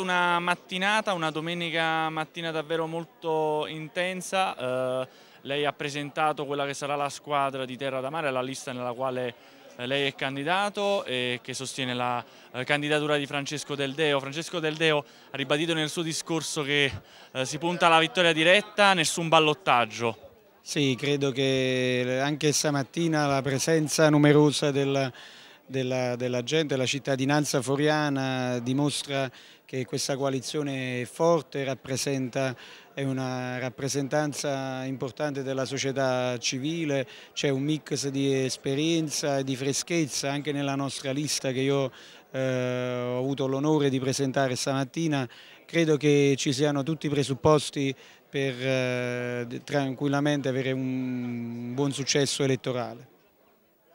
Una mattinata, una domenica mattina davvero molto intensa, eh, lei ha presentato quella che sarà la squadra di Terra da Mare, la lista nella quale eh, lei è candidato e che sostiene la eh, candidatura di Francesco Del Deo. Francesco Del Deo ha ribadito nel suo discorso che eh, si punta alla vittoria diretta, nessun ballottaggio. Sì, credo che anche stamattina la presenza numerosa del della, della gente, la cittadinanza foriana dimostra che questa coalizione è forte, rappresenta, è una rappresentanza importante della società civile, c'è un mix di esperienza e di freschezza anche nella nostra lista che io eh, ho avuto l'onore di presentare stamattina. Credo che ci siano tutti i presupposti per eh, tranquillamente avere un buon successo elettorale.